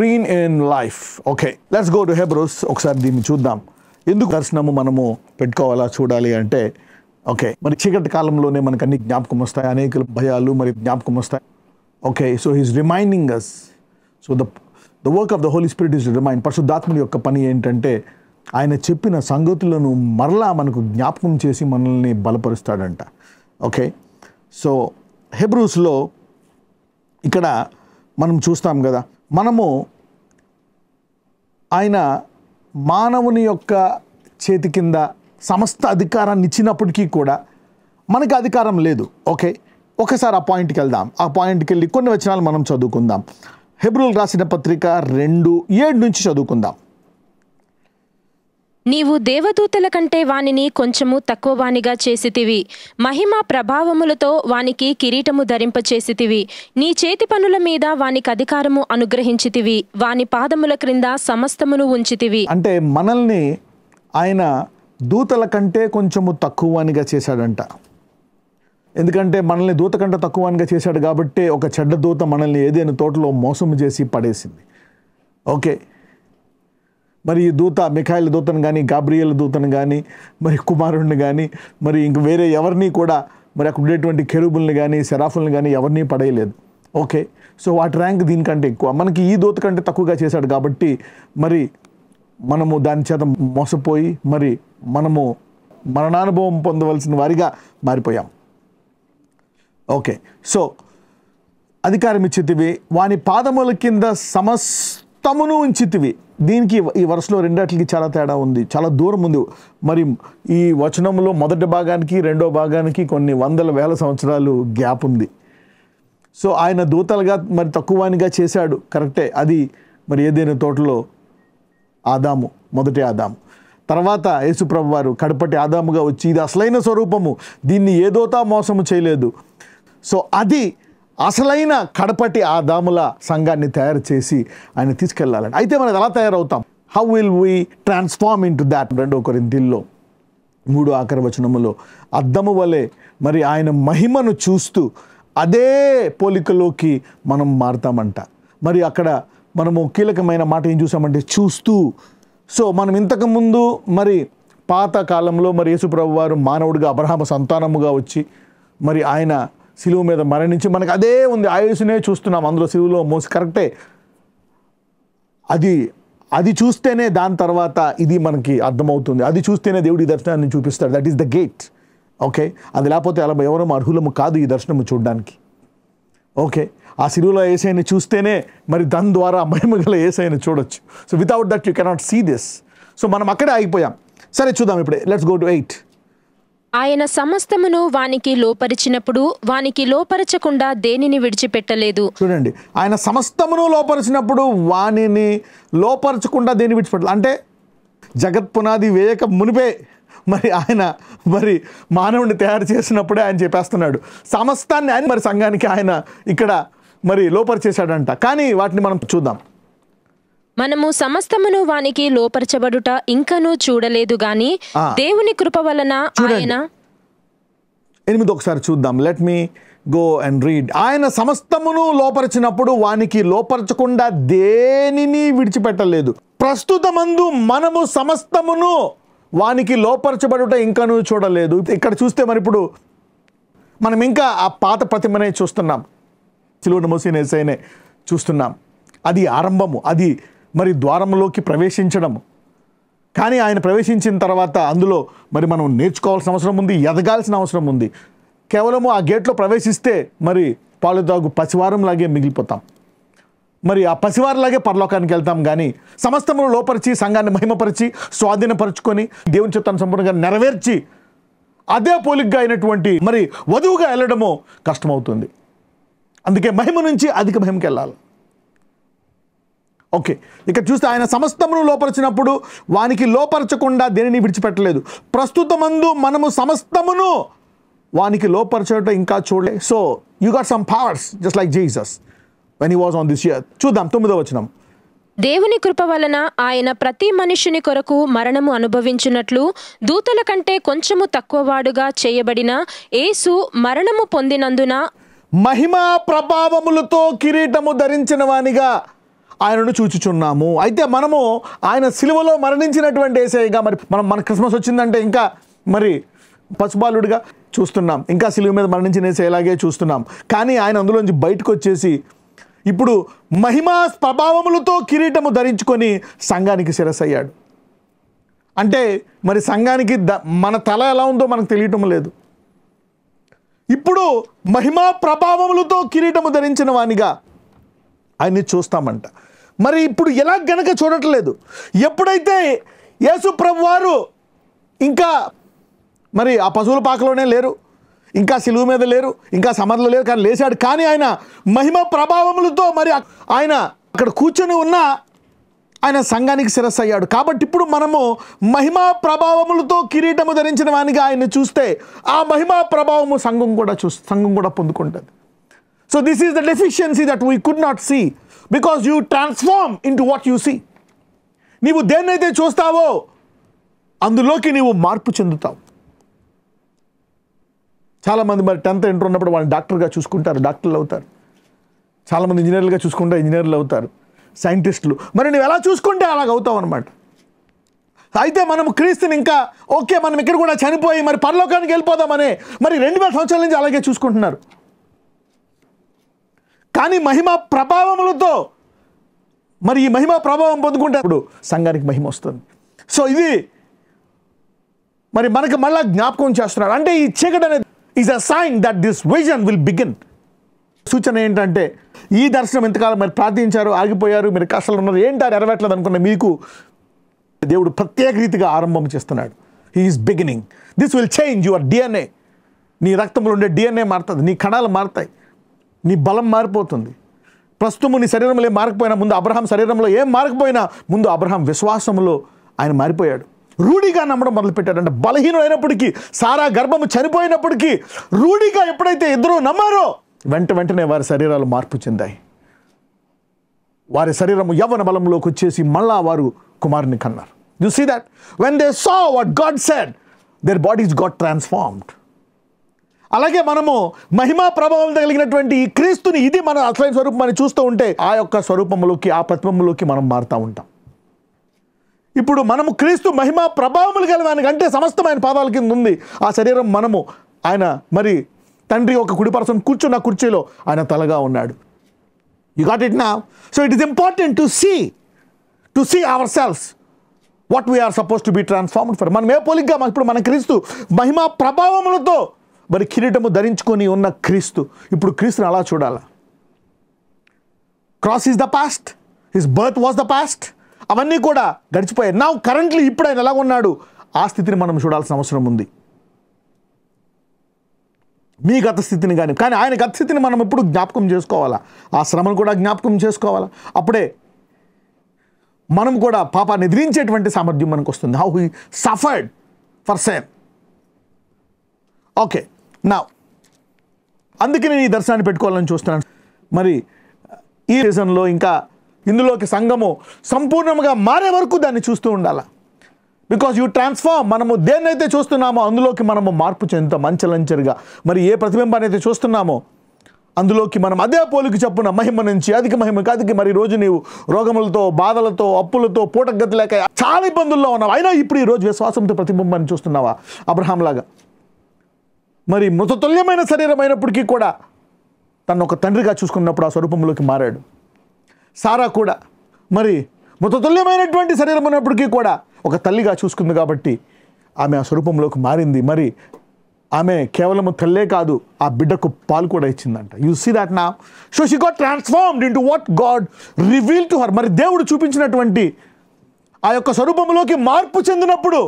Reign in life okay let's go to Hebrews ఒకసారి దీన్ని చూద్దాం ఎందుకు దర్శనము మనము పెట్టుకోవాలా చూడాలి అంటే ఓకే మరి చీకటి కాలంలోనే మనకు అన్ని జ్ఞాపకం వస్తాయి అనేక భయాలు మరి జ్ఞాపకం వస్తాయి okay so he's reminding us so the the work of the holy spirit is remind పరిశుద్ధాత్ముడి యొక్క పని ఏంటంటే ఆయన చెప్పిన సంగతులను మరలా మనకు జ్ఞాపకం చేసి మనల్ని బలపరుస్తాడంట ఓకే సో హెబ్రూస్లో ఇక్కడ మనం చూస్తాం కదా మనము ఆయన మానవుని యొక్క చేతి కింద సమస్త అధికారాన్ని ఇచ్చినప్పటికీ కూడా మనకు అధికారం లేదు ఓకే ఒకసారి ఆ పాయింట్కి వెళ్దాం ఆ పాయింట్కి వెళ్ళి కొన్ని వచనాలు మనం చదువుకుందాం హెబ్రూల్ రాసిన పత్రిక రెండు ఏడు నుంచి చదువుకుందాం నీవు దేవదూతల కంటే వానిని కొంచెము తక్కువ వానిగా చేసితివి మహిమ ప్రభావములతో వానికి కిరీటము ధరింపచేసితివి నీ చేతి పనుల మీద వానికి అధికారము అనుగ్రహించితివి వాని పాదముల క్రింద సమస్తమును ఉంచితివి అంటే మనల్ని ఆయన దూతల కంటే కొంచెము తక్కువనిగా చేశాడంట ఎందుకంటే మనల్ని దూత కంటే తక్కువనిగా చేశాడు కాబట్టి ఒక చెడ్డ దూత మనల్ని ఏదైనా తోటలో మోసము చేసి పడేసింది ఓకే మరి ఈ దూత మిఖాయిల దూతను కానీ గాబ్రియల్ దూతను కానీ మరి కుమారుణ్ణి కానీ మరి ఇంక వేరే ఎవరిని కూడా మరి అక్కడ ఉండేటువంటి కెరుబుల్ని కానీ సెరాఫుల్ని కానీ ఎవరిని పడేయలేదు ఓకే సో వాటి ర్యాంక్ దీనికంటే ఎక్కువ మనకి ఈ దూత కంటే తక్కువగా చేశాడు కాబట్టి మరి మనము దాని చేత మోసపోయి మరి మనము మరణానుభవం పొందవలసిన వారిగా మారిపోయాం ఓకే సో అధికారం ఇచ్చితివి వాని పాదముల కింద సమస్ తమును ఉంచితివి దీనికి ఈ వరుసలో రెండాటికి చాలా తేడా ఉంది చాలా దూరం ఉంది మరి ఈ వచనంలో మొదటి భాగానికి రెండో భాగానికి కొన్ని వందల వేల సంవత్సరాలు గ్యాప్ ఉంది సో ఆయన దూతలుగా మరి తక్కువనిగా చేశాడు కరెక్టే అది మరి ఏదైనా తోటలో ఆదాము మొదటి ఆదాము తర్వాత యేసుప్రభు వారు కడపటి ఆదాముగా వచ్చి ఇది అసలైన స్వరూపము దీన్ని ఏదోతా మోసము చేయలేదు సో అది అసలైన కడపటి ఆ దాముల సంఘాన్ని తయారు చేసి ఆయన తీసుకెళ్లాలని అయితే మనం ఎలా తయారవుతాం how will we transform into that రెండో దిల్లో మూడు ఆఖరి వచనములో అద్దము వలె మరి ఆయన మహిమను చూస్తూ అదే పోలికలోకి మనం మారుతామంట మరి అక్కడ మనము కీలకమైన మాట ఏం చూసామంటే చూస్తూ సో మనం ఇంతకుముందు మరి పాత కాలంలో మరి యేసుప్రభు వారు మానవుడిగా అబ్రహామ సంతానముగా వచ్చి మరి ఆయన సిలువు మీద మరణించి మనకు అదే ఉంది ఆయుష్నే చూస్తున్నాం అందులో సిలువులో మోసి కరెక్టే అది అది చూస్తేనే దాని తర్వాత ఇది మనకి అర్థమవుతుంది అది చూస్తేనే దేవుడి దర్శనాన్ని చూపిస్తాడు that is the gate okay అది లేకపోతే అలా ఎవరూ అర్హులము కాదు ఈ దర్శనము చూడడానికి ఓకే ఆ సిరువులో ఏసైని చూస్తేనే మరి దాని ద్వారా మహిమగల ఏసైని చూడొచ్చు so without that you cannot see this so మనం అక్కడే ఆగిపోయాం సరే చూద్దాం ఇప్పుడే లెట్స్ గో టు ఎయిట్ ఆయన సమస్తమును వానికి లోపరిచినప్పుడు వానికి లోపరచకుండా దేనిని విడిచిపెట్టలేదు చూడండి ఆయన సమస్తమును లోపరిచినప్పుడు వానిని లోపరచకుండా దేని విడిచిపెట్టలేదు అంటే జగత్ పునాది వేయక మునిపే మరి ఆయన మరి మానవుడిని తయారు చేసినప్పుడే ఆయన చెప్పేస్తున్నాడు సమస్తాన్ని ఆయన మరి సంఘానికి ఆయన ఇక్కడ మరి లోపరిచేశాడంట కానీ వాటిని మనం చూద్దాం మనము సమస్తమును వానికి లోపరచబడుట ఇంకనూ చూడలేదు గాని దేవుని కృప వలన ఆయన ఎనిమిది ఒకసారి చూద్దాం let me go and read ఆయన సమస్తమును లోపరిచినప్పుడు వానికి లోపరచకుండా దేనిని విడిచిపెట్టలేదు ప్రస్తుతమందు మనము సమస్తమును వానికి లోపరచబడుట ఇంకనూ చూడలేదు ఇక్కడ చూస్తే మరి ఇప్పుడు మనం ఇంకా ఆ పాత ప్రతిమనే చూస్తున్నాం చిలువను మోసిన చూస్తున్నాం అది ఆరంభము అది మరి ద్వారంలోకి ప్రవేశించడం కానీ ఆయన ప్రవేశించిన తర్వాత అందులో మరి మనం నేర్చుకోవాల్సిన అవసరం ఉంది ఎదగాల్సిన అవసరం ఉంది కేవలము ఆ గేట్లో ప్రవేశిస్తే మరి పాలు తాగు పసివారంలాగే మిగిలిపోతాం మరి ఆ పసివారిలాగే పరలోకానికి వెళ్తాం కానీ సమస్తమును లోపరిచి సంఘాన్ని మహిమపరిచి స్వాధీనపరుచుకొని దేవుని చిత్తాన్ని సంపూర్ణంగా నెరవేర్చి అదే పోలిగ్గా అయినటువంటి మరి వధువుగా వెళ్ళడము కష్టమవుతుంది అందుకే మహిమ నుంచి అధిక మహిమకి వెళ్ళాలి ఓకే ఇక చూస్తే ఆయన సమస్తమును లోపరిచినప్పుడు వానికి లోపరచకుండా దేనిని విడిచిపెట్టలేదు ప్రస్తుతమందు మనము సమస్తమును వానికి లోపరచడం ఇంకా చూడలే so you got some powers just like Jesus when he was on this year చూద్దాం తొమ్మిదో వచనం దేవుని కృప వలన ఆయన ప్రతి మనుషుని కొరకు మరణము అనుభవించినట్లు దూతల కంటే కొంచెము తక్కువవాడుగా చేయబడిన యేసు మరణము పొందినందున మహిమా ప్రభావములతో కిరీటము ధరించిన వానిగా ఆయనను చూచుచున్నాము అయితే మనము ఆయన సిలువలో మరణించినటువంటి ఏసైగా మరి మనం మన క్రిస్మస్ వచ్చిందంటే ఇంకా మరి పసుబాలుడిగా చూస్తున్నాం ఇంకా సిలువ మీద మరణించిన ఏసైలాగే చూస్తున్నాం కానీ ఆయన అందులోంచి బయటకు వచ్చేసి ఇప్పుడు మహిమా ప్రభావములతో కిరీటము ధరించుకొని సంఘానికి అయ్యాడు అంటే మరి సంఘానికి ద మన తల ఎలా ఉందో మనకు తెలియటం లేదు ఇప్పుడు మహిమా ప్రభావములతో కిరీటము ధరించిన వానిగా ఆయన్ని చూస్తామంట మరి ఇప్పుడు ఎలా గనక చూడట్లేదు ఎప్పుడైతే యేసు ప్రభు వారు ఇంకా మరి ఆ పశువుల పాకలోనే లేరు ఇంకా సిలువు మీద లేరు ఇంకా సమర్థలు లేరు కానీ లేచాడు కానీ ఆయన మహిమ ప్రభావములతో మరి ఆయన అక్కడ కూర్చొని ఉన్న ఆయన సంఘానికి శిరస్సు అయ్యాడు కాబట్టి ఇప్పుడు మనము మహిమా ప్రభావములతో కిరీటము ధరించిన వానికి ఆయన్ని చూస్తే ఆ మహిమా ప్రభావము సంఘం కూడా చూ సంఘం కూడా పొందుకుంటుంది so this is the deficiency that we could not see because you transform into what you see నీవు దేన్నైతే చూస్తావో అందులోకి నీవు మార్పు చెందుతావు చాలామంది మరి టెన్త్ ఇంటర్ ఉన్నప్పుడు వాళ్ళు డాక్టర్గా చూసుకుంటారు డాక్టర్లు అవుతారు చాలామంది ఇంజనీర్లుగా చూసుకుంటారు ఇంజనీర్లు అవుతారు సైంటిస్టులు మరి నువ్వు ఎలా చూసుకుంటే అలాగ అవుతావు అనమాట అయితే మనం క్రీస్తుని ఇంకా ఓకే మనం ఇక్కడ కూడా చనిపోయి మరి పరలోకానికి వెళ్ళిపోదామని మరి రెండు వేల సంవత్సరాల నుంచి అలాగే చూసుకుంటున్నారు కానీ మహిమ ప్రభావములతో మరి ఈ మహిమ ప్రభావం పొందుకుంటే అప్పుడు సంఘానికి మహిమ వస్తుంది సో ఇది మరి మనకు మళ్ళా జ్ఞాపకం చేస్తున్నాడు అంటే ఈ చీకటి అనేది is a sign that this vision will begin సూచన ఏంటంటే ఈ దర్శనం ఎంతకాలం మరి ప్రార్థించారు ఆగిపోయారు మీరు కష్టాలు ఉన్నారు ఏంటో నెరవేర్లేదు అనుకున్న మీకు దేవుడు ప్రత్యేక రీతిగా ఆరంభం చేస్తున్నాడు he's beginning this will change your DNA నీ రక్తంలో ఉండే డిఎన్ఏ మారుతుంది నీ కణాలు మారుతాయి నీ బలం మారిపోతుంది ప్రస్తుతం నీ శరీరంలో ఏం మారకపోయినా ముందు అబ్రహాం శరీరంలో ఏం మారకపోయినా ముందు అబ్రహాం విశ్వాసంలో ఆయన మారిపోయాడు రూఢిగా నమ్మడం అంటే బలహీనమైనప్పటికీ సారా గర్భము చనిపోయినప్పటికీ రూఢిగా ఎప్పుడైతే ఇద్దరు నమ్మారో వెంట వెంటనే వారి శరీరాలు మార్పు చెందాయి వారి శరీరము యవ్వన బలంలోకి వచ్చేసి మళ్ళా వారు కుమారుని కన్నారు you see that when they saw what God said their bodies got transformed అలాగే మనము మహిమా ప్రభావం కలిగినటువంటి క్రీస్తుని ఇది మన అసలైన స్వరూపం అని చూస్తూ ఉంటే ఆ యొక్క స్వరూపంలోకి ఆ ప్రతిబింబంలోకి మనం మారుతూ ఉంటాం ఇప్పుడు మనము క్రీస్తు మహిమా ప్రభావములు కలిగానికి అంటే సమస్తమైన పాదాల కింద ఉంది ఆ శరీరం మనము ఆయన మరి తండ్రి ఒక కుడిపరసం కూర్చున్న కుర్చీలో ఆయన తలగా ఉన్నాడు యు గాట్ ఇట్ నా so it is important to see to see our selves what we are suppose to be transformed for మనం ఏ పోలిగ్గా ఇప్పుడు మన క్రీస్తు మహిమా ప్రభావములతో మరి కిరీటము ధరించుకొని ఉన్న క్రీస్తు ఇప్పుడు క్రీస్తుని అలా చూడాల cross is the past his birth was the past అవన్నీ కూడా గడిచిపోయాయి నా కరెంట్లీ ఇప్పుడు ఆయన ఎలా ఉన్నాడు ఆ స్థితిని మనం చూడాల్సిన అవసరం ఉంది మీ గత స్థితిని కానీ కానీ ఆయన గత స్థితిని మనం ఎప్పుడు జ్ఞాపకం చేసుకోవాలా ఆ శ్రమను కూడా జ్ఞాపకం చేసుకోవాలా అప్పుడే మనం కూడా పాపాన్ని ఎదిరించేటువంటి సామర్థ్యం మనకు వస్తుంది how he suffered for same okay నా అందుకే నేను ఈ దర్శనాన్ని పెట్టుకోవాలని చూస్తున్నాను మరి ఈ సీజన్లో ఇంకా ఇందులోకి సంఘము సంపూర్ణంగా మారే వరకు దాన్ని చూస్తూ ఉండాలి బికాజ్ యూ ట్రాన్స్ఫార్మ్ మనము దేన్నైతే చూస్తున్నామో అందులోకి మనము మార్పు చెందుతాం మంచలంచరిగా మరి ఏ ప్రతిబింబాన్ని అయితే చూస్తున్నామో అందులోకి మనం అదే పోలికి చెప్పున మహిమ నుంచి అధిక మహిమ కాదికి మరి రోజు నీవు రోగములతో బాధలతో అప్పులతో పూటగతి లేక చాలా ఇబ్బందుల్లో ఉన్నావు అయినా ఇప్పుడు ఈరోజు విశ్వాసంతో ప్రతిబింబాన్ని చూస్తున్నావా అబ్రహాంలాగా మరి మృతతుల్యమైన శరీరం అయినప్పటికీ కూడా తను ఒక తండ్రిగా చూసుకున్నప్పుడు ఆ స్వరూపంలోకి మారాడు సారా కూడా మరి మృతతుల్యమైనటువంటి శరీరం ఉన్నప్పటికీ కూడా ఒక తల్లిగా చూసుకుంది కాబట్టి ఆమె ఆ స్వరూపంలోకి మారింది మరి ఆమె కేవలము తల్లే కాదు ఆ బిడ్డకు పాలు కూడా ఇచ్చిందంట యూ సీ దాట్ నా so she got transformed into what God reveal to her మరి దేవుడు చూపించినటువంటి ఆ యొక్క స్వరూపంలోకి మార్పు చెందినప్పుడు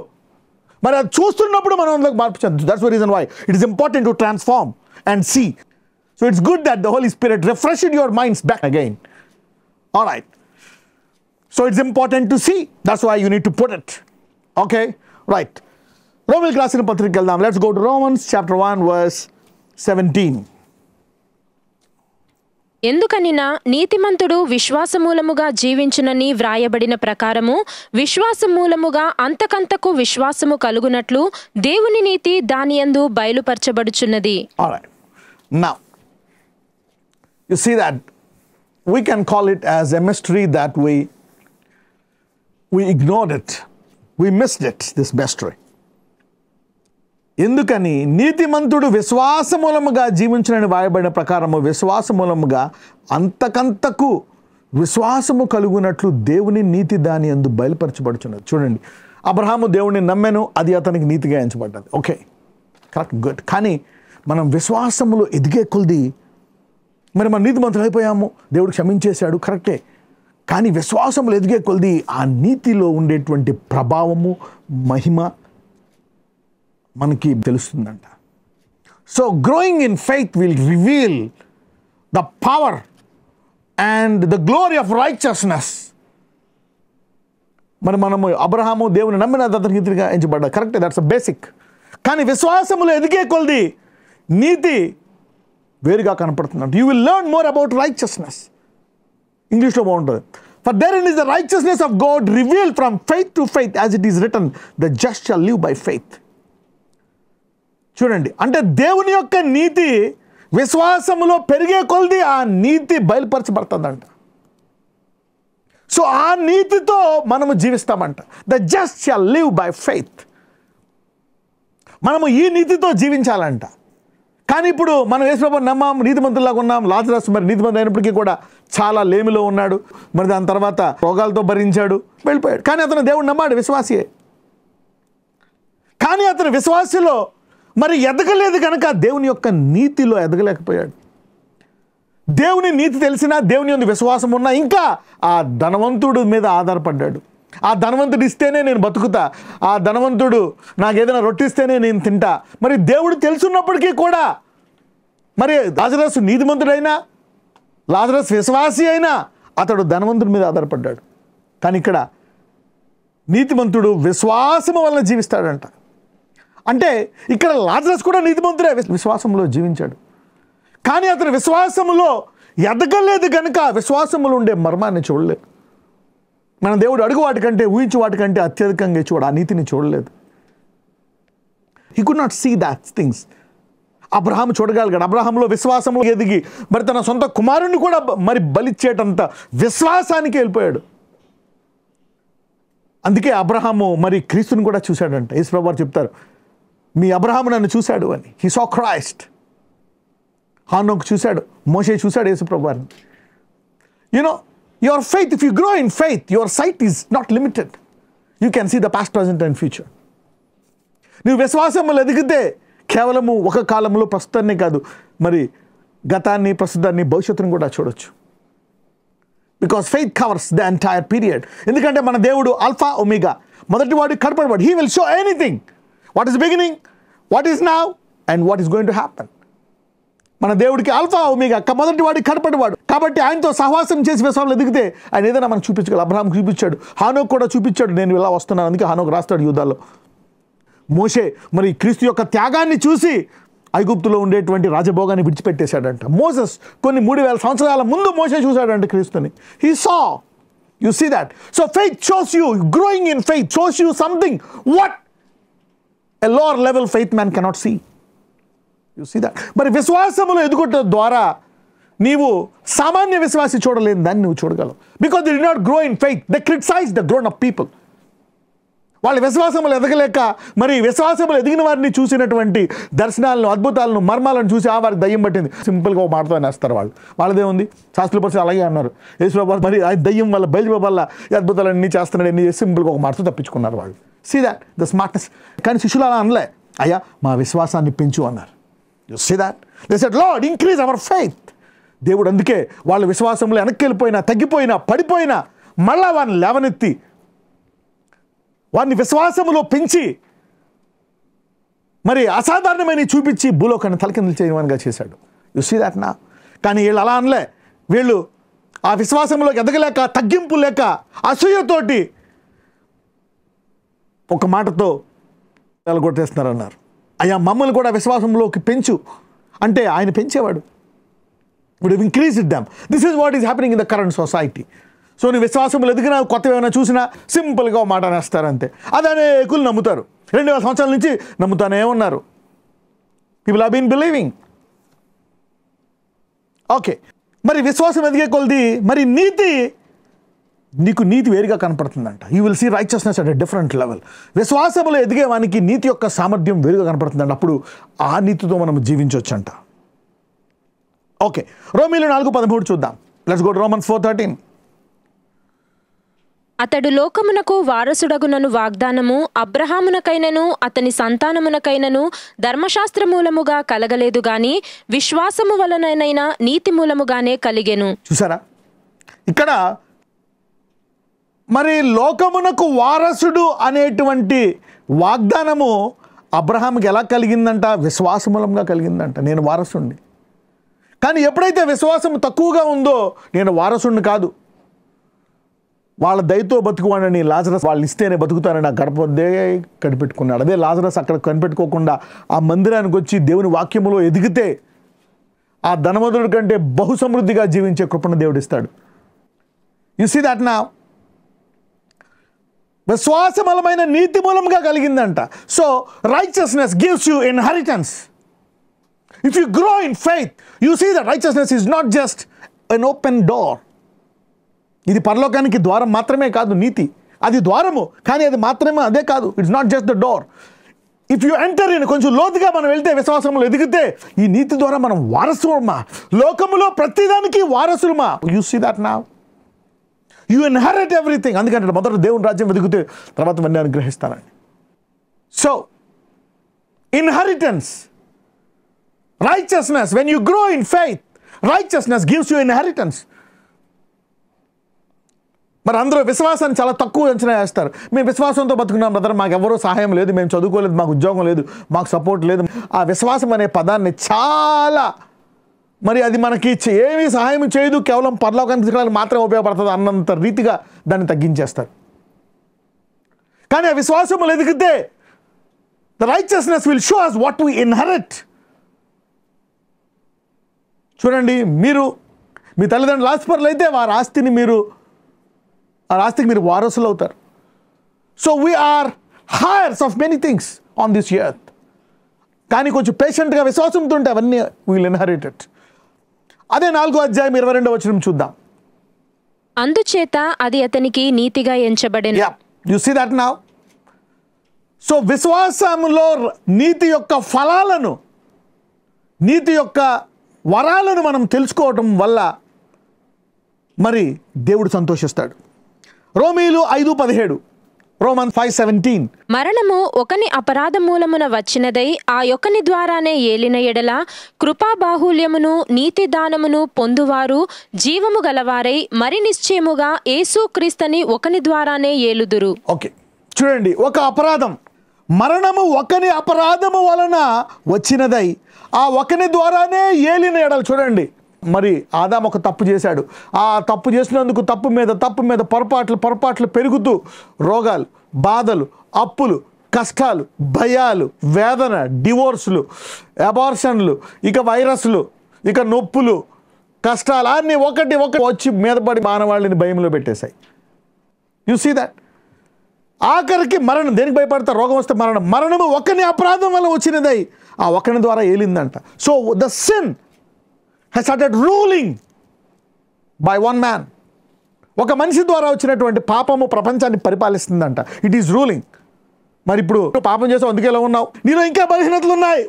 మరి అది చూస్తున్నప్పుడు మనం అందులోకి మార్పు చెందు that's reason why it is important to transform and see so it's good that the holy spirit refresh your minds back again all right so it's important to see that's why you need to put it okay right రోమిల్కి రాసిన పత్రిక వెళ్దాం let's go to Romans chapter one verse seventeen ఎందుకనినా నీతిమంతుడు విశ్వాసమూలముగా జీవించునని వ్రాయబడిన ప్రకారము విశ్వాసమూలముగా అంతకంతకు విశ్వాసము కలుగునట్లు దేవుని నీతి దాని దానియందు బయలుపరచబడుచున్నది we we ignored it. We missed it, this mystery. ఎందుకని నీతిమంతుడు విశ్వాసమూలముగా జీవించాలని వాయబడిన ప్రకారము విశ్వాసమూలముగా అంతకంతకు విశ్వాసము కలుగునట్లు దేవుని నీతి దాని అందు బయలుపరచబడుచున్నది చూడండి అబ్రహాము దేవుని నమ్మెను అది అతనికి నీతిగా ఎంచబడ్డది ఓకే కరెక్ట్ గుడ్ కానీ మనం విశ్వాసములో ఎదిగే కొలిది మరి మన మంత్రులు అయిపోయాము దేవుడు క్షమించేశాడు కరెక్టే కానీ విశ్వాసములు ఎదిగే కొలిది ఆ నీతిలో ఉండేటువంటి ప్రభావము మహిమ మనకి తెలుస్తుందంట so growing in faith will reveal the power and the glory of righteousness మరి మనము అబ్రహాము దేవుని నమ్మిన అతనికి ఇతనిగా ఎంచబడ్డా కరెక్ట్ దట్స్ అ బేసిక్ కానీ విశ్వాసములో ఎదిగే కొలది నీతి వేరుగా కనపడుతుందంట you will learn more about righteousness ఇంగ్లీష్లో బాగుంటుంది for there in is the righteousness of God reveal from faith to faith as it is written the just shall live by faith చూడండి అంటే దేవుని యొక్క నీతి విశ్వాసములో పెరిగే కొలది ఆ నీతి బయలుపరచబడుతుందంట సో ఆ నీతితో మనము జీవిస్తామంట the just shall live by faith మనము ఈ నీతితో జీవించాలంట కానీ ఇప్పుడు మనం యేసుప్రభు నమ్మాం నీతిమంతుల్లాగా ఉన్నాం లాజరస్ మరి మంత్రి అయినప్పటికీ కూడా చాలా లేమిలో ఉన్నాడు మరి దాని తర్వాత రోగాలతో భరించాడు వెళ్ళిపోయాడు కానీ అతను దేవుడు నమ్మాడు విశ్వాసియే కానీ అతను విశ్వాసిలో మరి ఎదగలేదు కనుక దేవుని యొక్క నీతిలో ఎదగలేకపోయాడు దేవుని నీతి తెలిసినా దేవుని ఉంది విశ్వాసం ఉన్నా ఇంకా ఆ ధనవంతుడు మీద ఆధారపడ్డాడు ఆ ధనవంతుడు ఇస్తేనే నేను బతుకుతా ఆ ధనవంతుడు నాకు ఏదైనా రొట్టిస్తేనే నేను తింటా మరి దేవుడు తెలుసున్నప్పటికీ కూడా మరి రాజరాసు నీతిమంతుడైనా లాజరస్ విశ్వాసి అయినా అతడు ధనవంతుడి మీద ఆధారపడ్డాడు కానీ ఇక్కడ నీతిమంతుడు విశ్వాసము వలన జీవిస్తాడంట అంటే ఇక్కడ లాజరస్ కూడా నీతిమంతుడే విశ్వాసంలో జీవించాడు కానీ అతని విశ్వాసములో ఎదగలేదు కనుక విశ్వాసములు ఉండే మర్మాన్ని చూడలేదు మన దేవుడు అడుగు వాటికంటే ఊహించు వాటికంటే అత్యధికంగా చూడ ఆ నీతిని చూడలేదు he could not see that things Abraham చూడగలిగాడు అబ్రహాంలో విశ్వాసంలో ఎదిగి మరి తన సొంత కుమారుణ్ణి కూడా మరి బలిచ్చేటంత విశ్వాసానికి వెళ్ళిపోయాడు అందుకే అబ్రహాము మరి క్రీస్తుని కూడా చూశాడంట ఈశ్వర వారు చెప్తారు మీ అబ్రహాము నన్ను చూశాడు అని హీ సా క్రైస్ట్ హానోకు చూశాడు మోసే చూశాడు యేసుప్రభువారిని you know your faith if you grow in faith your sight is not limited you can see the past present and future నువ్వు విశ్వాసములు ఎదిగితే కేవలము ఒక కాలంలో ప్రస్తుతాన్ని కాదు మరి గతాన్ని ప్రస్తుతాన్ని భవిష్యత్తును కూడా చూడొచ్చు because faith covers the entire period ఎందుకంటే మన దేవుడు అల్ఫా ఒమేగా మొదటివాడు కనపడవాడు he will show anything what is beginning what is now and what is going to happen మన దేవుడికి ఆల్ఫా ఒమేగా మొదటి వాడి వాడు కాబట్టి ఆయనతో సహవాసం చేసి విశ్వాసం ఎదిగితే ఆయన ఏదైనా మనం చూపించగల అబ్రహాం చూపించాడు హానోక్ కూడా చూపించాడు నేను ఇలా వస్తున్నాను అందుకే హానోక్ రాస్తాడు యూధాల్లో మోషే మరి క్రీస్తు యొక్క త్యాగాన్ని చూసి ఐగుప్తులో ఉండేటువంటి రాజభోగాన్ని విడిచిపెట్టేశాడంట మోసస్ కొన్ని మూడు వేల సంవత్సరాల ముందు మోసే చూశాడంట క్రీస్తుని he saw you see that so faith shows you growing in faith shows you something what a lower level faith man cannot see you see that మరి విశ్వాసములు ఎదుగుట ద్వారా నీవు సామాన్య విశ్వాసి చూడలేని దాన్ని నువ్వు చూడగలవు because they did not grow in faith the criticize the grown up people వాళ్ళ విశ్వాసములు ఎదగలేక మరి విశ్వాసములు ఎదిగిన వారిని చూసినటువంటి దర్శనాలను అద్భుతాలను మర్మాలను చూసి ఆ వారికి దయ్యం పట్టింది సింపుల్గా ఒక మాటతో అనేస్తారు వాళ్ళు వాళ్ళదే ఉంది శాస్త్రుల పరిస్థితి అలాగే అన్నారు యేసు మరి ఆ దయ్యం వల్ల బయలుబాబు వల్ల అద్భుతాలన్నీ చేస్తున్నాడు అని సింపుల్గా ఒక మాటతో తప్పించుకున్నారు వాళ్ళు సీ దాట్ ద స్మార్ట్నెస్ కానీ శిష్యులు అలా అనలే అయ్యా మా విశ్వాసాన్ని పెంచు అన్నారు you see that this at Lord increase our faith దేవుడు అందుకే వాళ్ళ విశ్వాసంలో వెనక్కి వెళ్ళిపోయినా తగ్గిపోయినా పడిపోయినా మళ్ళా వారిని లేవనెత్తి వారిని విశ్వాసములో పెంచి మరి అసాధారణమైన చూపించి భూలోకాన్ని తలకిందులు చేయవనిగా చేశాడు యు సీ దాట్ నా కానీ వీళ్ళు అలా అనలే వీళ్ళు ఆ విశ్వాసంలోకి ఎదగలేక తగ్గింపు లేక అసూయతోటి ఒక మాటతో వెళ్ళగొట్టేస్తున్నారన్నారు అయ్యా మమ్మల్ని కూడా విశ్వాసంలోకి పెంచు అంటే ఆయన పెంచేవాడు ఇప్పుడు ఇంక్రీజ్ ఇద్దాం this is what is happening in the current society so నీ విశ్వాసములు ఎదిగినా కొత్తవి ఏమైనా చూసినా సింపుల్గా మాట అనేస్తారు అంతే అది అనేకులు నమ్ముతారు రెండు వేల సంవత్సరాల నుంచి నమ్ముతానే ఉన్నారు people are been believing okay మరి విశ్వాసం ఎదిగే కొలది మరి నీతి నీకు నీతి వేరుగా కనపడుతుందంట you will see righteousness at different level విశ్వాసములు ఎదిగే వానికి నీతి యొక్క సామర్థ్యం వేరుగా కనపడుతుందంట అప్పుడు ఆ నీతితో మనం జీవించవచ్చంట ఓకే రోమిలు నాలుగు పదమూడు చూద్దాం let's go Roman four thirteen అతడు లోకమునకు వారసుడగునను వాగ్దానము అబ్రహామునకైనను అతని సంతానమునకైనను ధర్మశాస్త్ర మూలముగా కలగలేదు గాని విశ్వాసము వలనైనా నీతి మూలముగానే కలిగెను చూసారా ఇక్కడ మరి లోకమునకు వారసుడు అనేటువంటి వాగ్దానము అబ్రహాంకి ఎలా కలిగిందంట విశ్వాసమూలంగా కలిగిందంట నేను వారసుణ్ణి కానీ ఎప్పుడైతే విశ్వాసం తక్కువగా ఉందో నేను వారసుణ్ణి కాదు వాళ్ళ దయతో బతుకువాడని లాజరస్ వాళ్ళు ఇస్తేనే బతుకుతానని నా గడపదే కనిపెట్టుకున్నాడు అదే లాజరస్ అక్కడ కనిపెట్టుకోకుండా ఆ మందిరానికి వచ్చి దేవుని వాక్యములో ఎదిగితే ఆ ధనవంతుడి కంటే బహుసమృద్ధిగా జీవించే కృపణ దేవుడిస్తాడు యు సీ దాట్ నా విశ్వాసమలమైన నీతి మూలంగా కలిగిందంట so righteousness gives you inheritance if you grow in faith you see the righteousness is not just an open door ఇది పరలోకానికి ద్వారం మాత్రమే కాదు నీతి అది ద్వారము కానీ అది మాత్రమే అదే కాదు it's not just the door if you enter in కొంచెం లోతుగా మనం వెళ్తే విశ్వాసంలో ఎదిగితే ఈ నీతి ద్వారా మనం వారసులమా లోకములో ప్రతిదానికి వారసులమా యూ సీ దట్ నా యూ ఇన్హెరిట్ ఎవ్రీథింగ్ అందుకంటే మొదట దేవుని రాజ్యం వెతికితే తర్వాత మళ్ళీ అనుగ్రహిస్తానండి so inheritance righteousness when you grow in faith righteousness gives you inheritance మరి అందరూ విశ్వాసాన్ని చాలా తక్కువ అంచనా వేస్తారు మేము విశ్వాసంతో బతుకున్నాం బ్రదర్ మాకు ఎవరూ సహాయం లేదు మేము చదువుకోలేదు మాకు ఉద్యోగం లేదు మాకు సపోర్ట్ లేదు ఆ విశ్వాసం అనే పదాన్ని చాలా మరి అది మనకి ఏమీ సహాయం చేయదు కేవలం పరలోకానికి దిగడానికి మాత్రమే ఉపయోగపడుతుంది అన్నంత రీతిగా దాన్ని తగ్గించేస్తారు కానీ ఆ విశ్వాసములు ఎదిగితే the righteousness will show us what we inherit చూడండి మీరు మీ తల్లిదండ్రులు ఆస్పరులు అయితే వారి ఆస్తిని మీరు ఆ ఆస్తికి మీరు వారసులు అవుతారు so we are heirs of many things on this earth కానీ కొంచెం పేషెంట్గా విశ్వాసంతో ఉంటే అవన్నీ వీల్ ఇన్హరిటెడ్ అదే నాలుగో అధ్యాయం ఇరవై రెండవ వచనం చూద్దాం అందుచేత అది అతనికి నీతిగా ఎంచబడిన you see that now so విశ్వాసంలో నీతి యొక్క ఫలాలను నీతి యొక్క వరాలను మనం తెలుసుకోవటం వల్ల మరి దేవుడు సంతోషిస్తాడు రోమీలు ఐదు పదిహేడు రోమన్ ఫైవ్ సెవెంటీన్ మరణము ఒకని అపరాధ మూలమున వచ్చినదై ఆ యొక్కని ద్వారానే ఏలిన ఎడల కృపాబాహుల్యమును నీతి దానమును పొందువారు జీవము గలవారై మరి నిశ్చయముగా యేసు క్రీస్తని ఒకని ద్వారానే ఏలుదురు ఓకే చూడండి ఒక అపరాధం మరణము ఒకని అపరాధము వలన వచ్చినదై ఆ ఒకని ద్వారానే ఏలిన ఎడలు చూడండి మరి ఆదాం ఒక తప్పు చేశాడు ఆ తప్పు చేసినందుకు తప్పు మీద తప్పు మీద పొరపాట్లు పొరపాట్లు పెరుగుతూ రోగాలు బాధలు అప్పులు కష్టాలు భయాలు వేదన డివోర్సులు అబార్షన్లు ఇక వైరస్లు ఇక నొప్పులు కష్టాలు అన్నీ ఒకటి ఒకటి వచ్చి మీదపడి మానవాళ్ళని భయంలో పెట్టేశాయి యు సీ దాట్ ఆఖరికి మరణం దేనికి భయపడతా రోగం వస్తే మరణం మరణము ఒకని అపరాధం వల్ల వచ్చినదై ఆ ఒకని ద్వారా ఏలిందంట so the sin has started ruling by one man ఒక మనిషి ద్వారా వచ్చినటువంటి పాపము ప్రపంచాన్ని పరిపాలిస్తుందంట ఇట్ ఈజ్ రూలింగ్ మరి ఇప్పుడు పాపం చేసావు అందుకే ఎలా ఉన్నావు నీలో ఇంకా బలహీనతలు ఉన్నాయి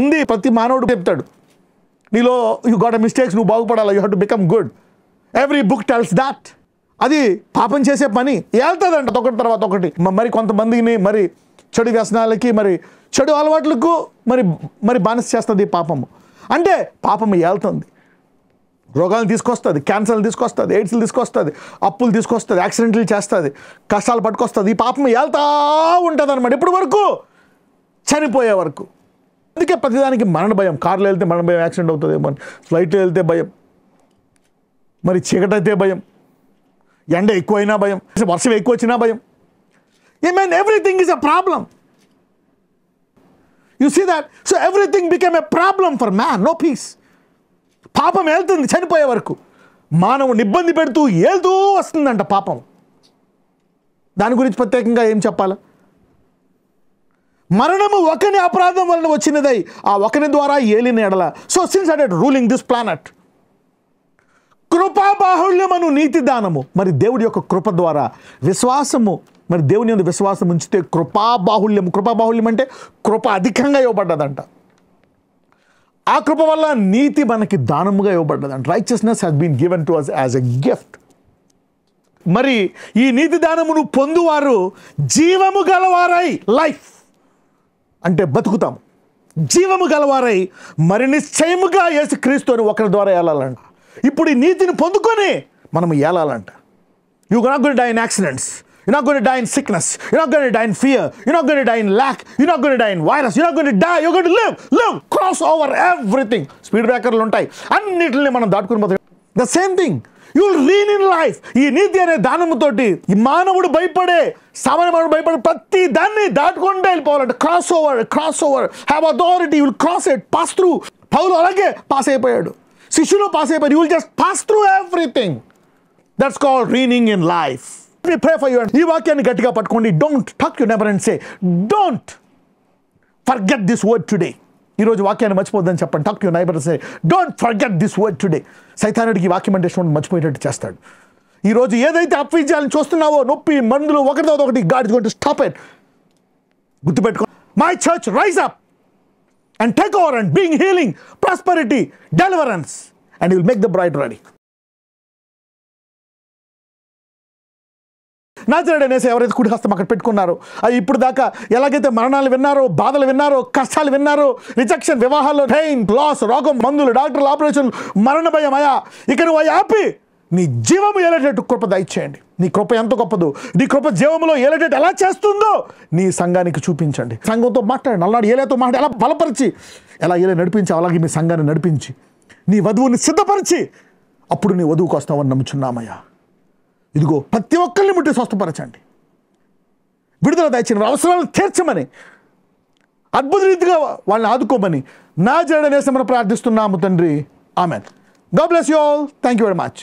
ఉంది ప్రతి మానవుడు చెప్తాడు నీలో యూ అ మిస్టేక్స్ నువ్వు బాగుపడాలి you have to become good every book tells that అది పాపం చేసే పని వెళ్తుందంట ఒకటి తర్వాత ఒకటి మరి కొంతమందిని మరి చెడు వ్యసనాలకి మరి చెడు అలవాట్లకు మరి మరి బానిస చేస్తుంది పాపము అంటే పాపం ఏళ్తుంది రోగాలను తీసుకొస్తుంది క్యాన్సర్లు తీసుకొస్తుంది ఎయిడ్స్లు తీసుకొస్తుంది అప్పులు తీసుకొస్తుంది యాక్సిడెంట్లు చేస్తుంది కష్టాలు పట్టుకొస్తుంది ఈ పాపం ఏళ్తా ఉంటుంది అనమాట ఇప్పటి వరకు చనిపోయే వరకు అందుకే ప్రతిదానికి మరణ భయం కార్లో వెళ్తే మరణ భయం యాక్సిడెంట్ అవుతుందేమో ఫ్లైట్లో వెళ్తే భయం మరి చీకటైతే భయం ఎండ ఎక్కువైనా భయం వర్షం ఎక్కువ వచ్చినా భయం I mean everything is a problem you see that so everything became a problem for man no peace పాపం వెళ్తుంది చనిపోయే వరకు మానవుని ఇబ్బంది పెడుతూ ఏదో వస్తుందంట పాపం దాని గురించి ప్రత్యేకంగా ఏం చెప్పాలా మరణము ఒకని అపరాధం వలన వచ్చినదై ఆ ఒకని ద్వారా ఏలిన ఎడల so sins added ruling this planet కృపాబాహుళ్యమను నీతి దానము మరి దేవుడి యొక్క కృప ద్వారా విశ్వాసము మరి దేవుని యొక్క విశ్వాసం ఉంచితే కృపాబాహుల్యం కృపాబాహుల్యం అంటే కృప అధికంగా ఇవ్వబడ్డదంట ఆ కృప వల్ల నీతి మనకి దానముగా ఇవ్వబడ్డదంట righteousness has been given to us as a gift మరి ఈ నీతి దానమును పొందువారు జీవము గలవారై లైఫ్ అంటే బతుకుతాము జీవము గలవారై మరి నిశ్చయముగా క్రీస్తు అని ఒకరి ద్వారా వెళ్ళాలంట ఇప్పుడు ఈ నీతిని పొందుకొని మనం ఏలాలంట you not good die in accidents You're not going to die in sickness. You're not going to die in fear. You're not going to die in lack. You're not going to die in virus. You're not going to die. You're going to live. Live. Cross over everything. Speed బ్రేకర్లు ఉంటాయి అన్నిటిని మనం దాటుకుని పోతాం the same thing you reign in life ఈ నీతి అనే దానముతోటి ఈ మానవుడు భయపడే సామాన్య మానవుడు భయపడే ప్రతి దాన్ని దాటుకుంటే వెళ్ళిపోవాలంటే cross over cross over have authority will cross it pass through Paul అలాగే పాస్ అయిపోయాడు శిష్యులు పాస్ అయిపోయాడు you will just pass through everything that's called reigning in life prepare for your ఈ వాక్యాన్ని గట్టిగా పట్టుకోండి don't talk you neighbour and say don't forget this word today ఈరోజు వాక్యాన్ని మర్చిపోద్దని చెప్పండి talk to you neighbour say don't forget this word today సైతానుడికి వాక్యం అంటే మర్చిపోయేటట్టు చేస్తాడు ఈరోజు ఏదైతే అప్పించాలని చూస్తున్నావో నొప్పి మందులు ఒకటి ఒకటి God is to stop it గుర్తుపెట్టుకో my church rise up and take over and being healing prosperity deliverance and will make the bride ready నాజరేడు అనేసి ఎవరైతే కుడి హస్తం అక్కడ పెట్టుకున్నారో అది ఇప్పుడు దాకా ఎలాగైతే మరణాలు విన్నారో బాధలు విన్నారో కష్టాలు విన్నారో రిజెక్షన్ వివాహాల్లో ట్రైన్ లాస్ రోగం మందులు డాక్టర్లు ఆపరేషన్లు మరణ భయం అయా ఇక నువ్వు అవి నీ జీవము ఏలేటట్టు కృప దయచేయండి నీ కృప ఎంత గొప్పదో నీ కృప జీవంలో ఏలేటట్టు ఎలా చేస్తుందో నీ సంఘానికి చూపించండి సంఘంతో మాట్లాడండి నల్లాడు ఏలేతో మాట్లాడి ఎలా బలపరిచి ఎలా ఏలే నడిపించి అలాగే మీ సంఘాన్ని నడిపించి నీ వధువుని సిద్ధపరిచి అప్పుడు నీ వధువుకు వస్తావని నమ్ముచున్నామయ్యా ఇదిగో ప్రతి ఒక్కరిని ముట్టి స్వస్థపరచండి విడుదల దాచిన అవసరాలను తీర్చమని అద్భుత రీతిగా వాళ్ళని ఆదుకోమని నా జరడనేసమని ప్రార్థిస్తున్నాము తండ్రి ఆమెన్ గా bless you all thank you very much